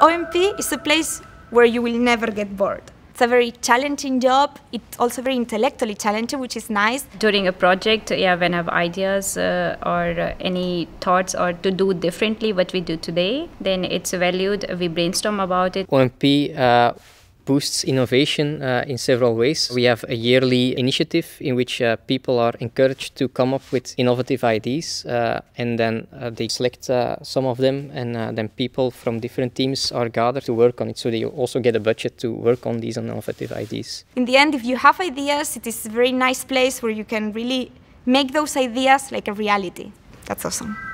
OMP is a place where you will never get bored. It's a very challenging job. It's also very intellectually challenging, which is nice. During a project, yeah, when I have ideas uh, or uh, any thoughts or to do differently what we do today, then it's valued. We brainstorm about it. OMP uh, boosts innovation uh, in several ways. We have a yearly initiative in which uh, people are encouraged to come up with innovative ideas uh, and then uh, they select uh, some of them and uh, then people from different teams are gathered to work on it. So they also get a budget to work on these innovative ideas. In the end, if you have ideas, it is a very nice place where you can really make those ideas like a reality. That's awesome.